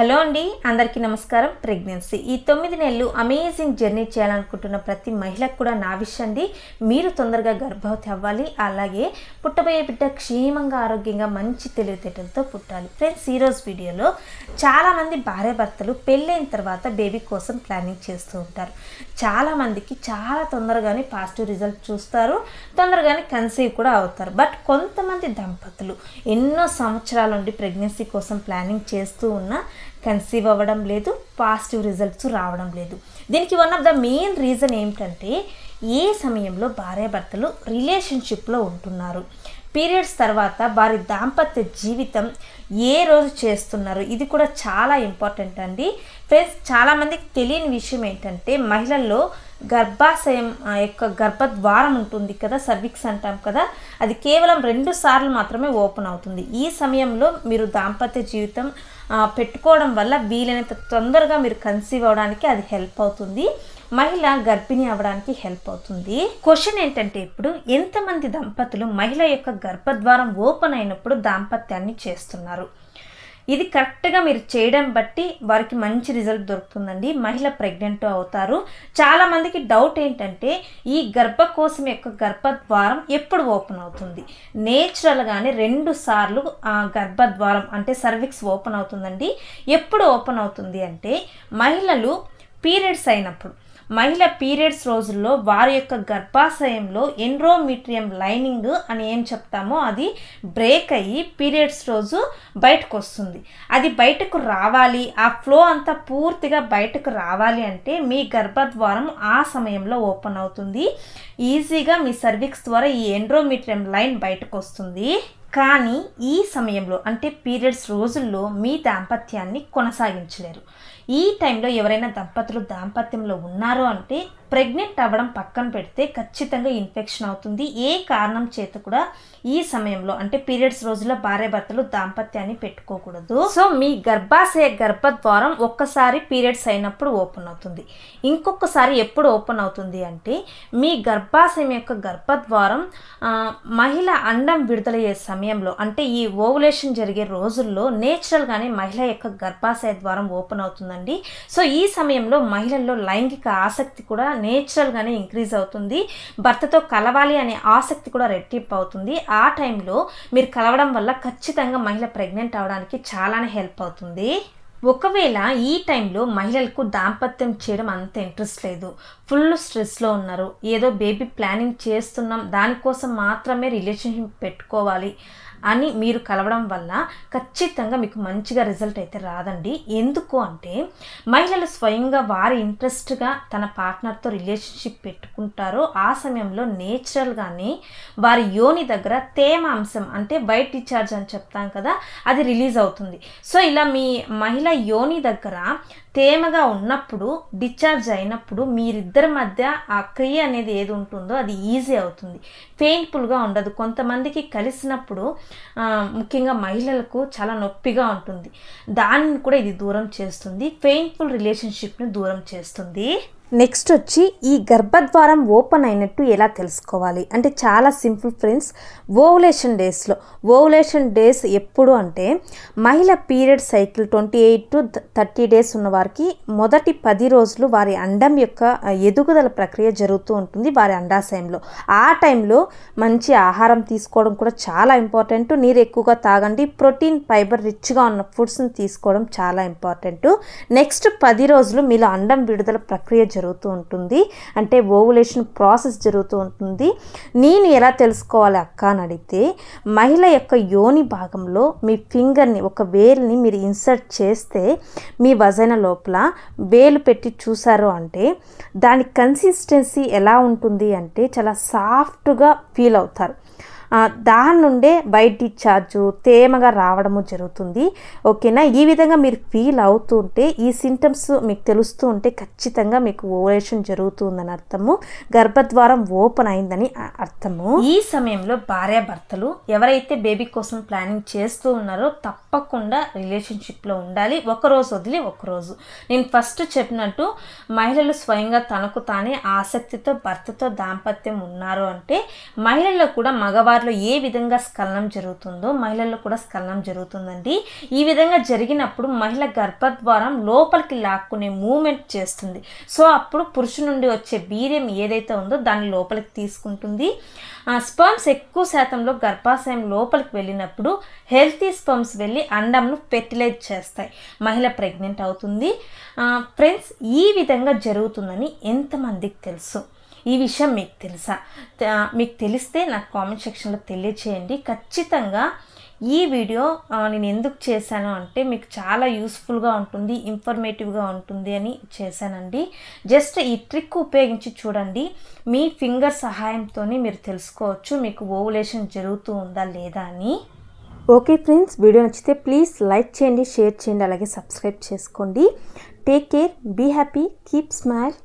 hello అండి అందరికీ నమస్కారం ప్రెగ్నెన్సీ ఈ తొమ్మిది నెలలు అమేజింగ్ జర్నీ చేయాలనుకుంటున్న ప్రతి మహిళకు కూడా నా అండి మీరు తొందరగా గర్భవతి అవ్వాలి అలాగే పుట్టబోయే బిడ్డ క్షేమంగా ఆరోగ్యంగా మంచి తెలివితేటలతో పుట్టాలి ఫ్రెండ్స్ ఈరోజు వీడియోలో చాలామంది భార్య భర్తలు పెళ్ళైన తర్వాత బేబీ కోసం ప్లానింగ్ చేస్తూ ఉంటారు చాలామందికి చాలా తొందరగానే పాజిటివ్ రిజల్ట్ చూస్తారు తొందరగానే కన్సీవ్ కూడా అవుతారు బట్ కొంతమంది దంపతులు ఎన్నో సంవత్సరాల నుండి ప్రెగ్నెన్సీ కోసం ప్లానింగ్ చేస్తూ ఉన్న కన్సీవ్ అవ్వడం లేదు పాజిటివ్ రిజల్ట్స్ రావడం లేదు దీనికి one of the main reason ఏమిటంటే ఏ సమయంలో భార్యాభర్తలు రిలేషన్షిప్లో ఉంటున్నారు పీరియడ్స్ తర్వాత వారి దాంపత్య జీవితం ఏ రోజు చేస్తున్నారు ఇది కూడా చాలా ఇంపార్టెంట్ అండి ఫ్రెండ్స్ చాలామందికి తెలియని విషయం ఏంటంటే మహిళల్లో గర్భాశయం యొక్క గర్భద్వారం ఉంటుంది కదా సర్విక్స్ అంటాం కదా అది కేవలం రెండు సార్లు మాత్రమే ఓపెన్ అవుతుంది ఈ సమయంలో మీరు దాంపత్య జీవితం పెట్టుకోవడం వల్ల వీలైనంత తొందరగా మీరు కన్సీవ్ అవడానికి అది హెల్ప్ అవుతుంది మహిళ గర్భిణి అవడానికి హెల్ప్ అవుతుంది క్వశ్చన్ ఏంటంటే ఇప్పుడు ఎంతమంది దంపతులు మహిళ యొక్క గర్భద్వారం ఓపెన్ అయినప్పుడు దాంపత్యాన్ని చేస్తున్నారు ఇది కరెక్ట్గా మీరు చేయడం బట్టి వారికి మంచి రిజల్ట్ దొరుకుతుందండి మహిళ ప్రెగ్నెంట్ అవుతారు చాలామందికి డౌట్ ఏంటంటే ఈ గర్భకోశం యొక్క గర్భద్వారం ఎప్పుడు ఓపెన్ అవుతుంది నేచురల్గానే రెండు సార్లు ఆ గర్భద్వారం అంటే సర్విక్స్ ఓపెన్ అవుతుందండి ఎప్పుడు ఓపెన్ అవుతుంది అంటే మహిళలు పీరియడ్స్ అయినప్పుడు మహిళ పీరియడ్స్ రోజుల్లో వారి యొక్క గర్భాశయంలో ఎన్రోమీట్రియం లైనింగ్ అని ఏం చెప్తామో అది బ్రేక్ అయ్యి పీరియడ్స్ రోజు బయటకు వస్తుంది అది బయటకు రావాలి ఆ ఫ్లో అంతా పూర్తిగా బయటకు రావాలి అంటే మీ గర్భద్వారం ఆ సమయంలో ఓపెన్ అవుతుంది ఈజీగా మీ సర్విక్స్ ద్వారా ఈ ఎండ్రోమీట్రియం లైన్ బయటకు వస్తుంది కానీ ఈ సమయంలో అంటే పీరియడ్స్ రోజుల్లో మీ దాంపత్యాన్ని కొనసాగించలేరు ఈ టైంలో ఎవరైనా దంపతులు దాంపత్యంలో ఉన్నారు అంటే ప్రెగ్నెంట్ అవ్వడం పక్కన పెడితే ఖచ్చితంగా ఇన్ఫెక్షన్ అవుతుంది ఏ కారణం చేత కూడా ఈ సమయంలో అంటే పీరియడ్స్ రోజుల్లో భార్యాభర్తలు దాంపత్యాన్ని పెట్టుకోకూడదు సో మీ గర్భాశయ గర్భద్వారం ఒక్కసారి పీరియడ్స్ అయినప్పుడు ఓపెన్ అవుతుంది ఇంకొకసారి ఎప్పుడు ఓపెన్ అవుతుంది అంటే మీ గర్భాశయం యొక్క గర్భద్వారం మహిళ అండం విడుదలయ్యే సమయంలో అంటే ఈ ఓవులేషన్ జరిగే రోజుల్లో నేచురల్గానే మహిళ యొక్క గర్భాశయ ద్వారం ఓపెన్ అవుతుందండి సో ఈ సమయంలో మహిళల్లో లైంగిక ఆసక్తి కూడా నేచురల్గానే ఇంక్రీజ్ అవుతుంది భర్తతో కలవాలి అనే ఆసక్తి కూడా రెట్టింపు అవుతుంది ఆ టైంలో మీరు కలవడం వల్ల ఖచ్చితంగా మహిళ ప్రెగ్నెంట్ అవడానికి చాలానే హెల్ప్ అవుతుంది ఒకవేళ ఈ టైంలో మహిళలకు దాంపత్యం చేయడం అంత ఇంట్రెస్ట్ లేదు ఫుల్ స్ట్రెస్లో ఉన్నారు ఏదో బేబీ ప్లానింగ్ చేస్తున్నాం దానికోసం మాత్రమే రిలేషన్షిప్ పెట్టుకోవాలి అని మీరు కలవడం వల్ల ఖచ్చితంగా మీకు మంచిగా రిజల్ట్ అయితే రాదండి ఎందుకు అంటే మహిళలు స్వయంగా వారి ఇంట్రెస్ట్గా తన పార్ట్నర్తో రిలేషన్షిప్ పెట్టుకుంటారో ఆ సమయంలో నేచురల్గానే వారి యోని దగ్గర తేమ అంశం అంటే వైట్ డిచార్జ్ అని చెప్తాం కదా అది రిలీజ్ అవుతుంది సో ఇలా మీ మహిళ ఇలా యోని దగ్గర తేమగా ఉన్నప్పుడు డిశ్చార్జ్ అయినప్పుడు మీరిద్దరి మధ్య ఆ క్రియ అనేది ఏది ఉంటుందో అది ఈజీ అవుతుంది పెయిన్ఫుల్గా ఉండదు కొంతమందికి కలిసినప్పుడు ముఖ్యంగా మహిళలకు చాలా నొప్పిగా ఉంటుంది దానిని కూడా ఇది దూరం చేస్తుంది పెయిన్ఫుల్ రిలేషన్షిప్ని దూరం చేస్తుంది నెక్స్ట్ వచ్చి ఈ గర్భద్వారం ఓపెన్ అయినట్టు ఎలా తెలుసుకోవాలి అంటే చాలా సింపుల్ ఫ్రెండ్స్ ఓవులేషన్ డేస్లో ఓవులేషన్ డేస్ ఎప్పుడు అంటే మహిళ period cycle twenty eight to thirty days ఉన్నవారికి మొదటి పది రోజులు వారి అండం యొక్క ఎదుగుదల ప్రక్రియ జరుగుతూ ఉంటుంది వారి అండాశయంలో ఆ టైంలో మంచి ఆహారం తీసుకోవడం కూడా చాలా ఇంపార్టెంట్ నీరు ఎక్కువగా తాగండి ప్రోటీన్ ఫైబర్ రిచ్గా ఉన్న ఫుడ్స్ని తీసుకోవడం చాలా ఇంపార్టెంట్ నెక్స్ట్ పది రోజులు మీలో అండం విడుదల ప్రక్రియ జరుగుతూ ఉంటుంది అంటే ఓవులేషన్ ప్రాసెస్ జరుగుతూ ఉంటుంది నేను ఎలా తెలుసుకోవాలి అక్క అని అడిగితే మహిళ యొక్క యోని భాగంలో మీ ఫింగర్ని ఒక వేల్ని మీరు ఇన్సర్ట్ చేస్తే మీ వజన లోపల వేలు పెట్టి చూసారు అంటే దాని కన్సిస్టెన్సీ ఎలా ఉంటుంది అంటే చాలా సాఫ్ట్గా ఫీల్ అవుతారు దాని నుండే బయట డిశ్చార్జ్ తేమగా రావడము జరుగుతుంది ఓకేనా ఈ విధంగా మీరు ఫీల్ అవుతుంటే ఈ సింటమ్స్ మీకు తెలుస్తూ ఉంటే ఖచ్చితంగా మీకు ఓవరేషన్ జరుగుతుందని అర్థము గర్భద్వారం ఓపెన్ అయిందని అర్థము ఈ సమయంలో భార్యాభర్తలు ఎవరైతే బేబీ కోసం ప్లానింగ్ చేస్తూ ఉన్నారో తప్పకుండా రిలేషన్షిప్లో ఉండాలి ఒకరోజు వదిలి ఒకరోజు నేను ఫస్ట్ చెప్పినట్టు మహిళలు స్వయంగా తనకు తానే ఆసక్తితో భర్తతో దాంపత్యం ఉన్నారు అంటే మహిళల్లో కూడా మగవారు వారిలో ఏ విధంగా స్ఖలనం జరుగుతుందో మహిళల్లో కూడా స్ఖలనం జరుగుతుందండి ఈ విధంగా జరిగినప్పుడు మహిళ గర్భద్వారం లోపలికి లాక్కునే మూమెంట్ చేస్తుంది సో అప్పుడు పురుషు నుండి వచ్చే వీర్యం ఏదైతే ఉందో దాన్ని లోపలికి తీసుకుంటుంది స్పర్మ్స్ ఎక్కువ శాతంలో గర్భాశయం లోపలికి వెళ్ళినప్పుడు హెల్తీ స్పర్మ్స్ వెళ్ళి అండంను ఫెర్టిలైజ్ చేస్తాయి మహిళ ప్రెగ్నెంట్ అవుతుంది ఫ్రెండ్స్ ఈ విధంగా జరుగుతుందని ఎంతమందికి తెలుసు ఈ విషయం మీకు తెలుసా మీకు తెలిస్తే నాకు కామెంట్ సెక్షన్లో తెలియచేయండి ఖచ్చితంగా ఈ వీడియో నేను ఎందుకు చేశాను అంటే మీకు చాలా యూస్ఫుల్గా ఉంటుంది ఇన్ఫర్మేటివ్గా ఉంటుంది అని చేశానండి జస్ట్ ఈ ట్రిక్ ఉపయోగించి చూడండి మీ ఫింగర్ సహాయంతో మీరు తెలుసుకోవచ్చు మీకు ఓవులేషన్ జరుగుతూ ఉందా లేదా అని ఓకే ఫ్రెండ్స్ వీడియో నచ్చితే ప్లీజ్ లైక్ చేయండి షేర్ చేయండి అలాగే సబ్స్క్రైబ్ చేసుకోండి take care be happy keep smile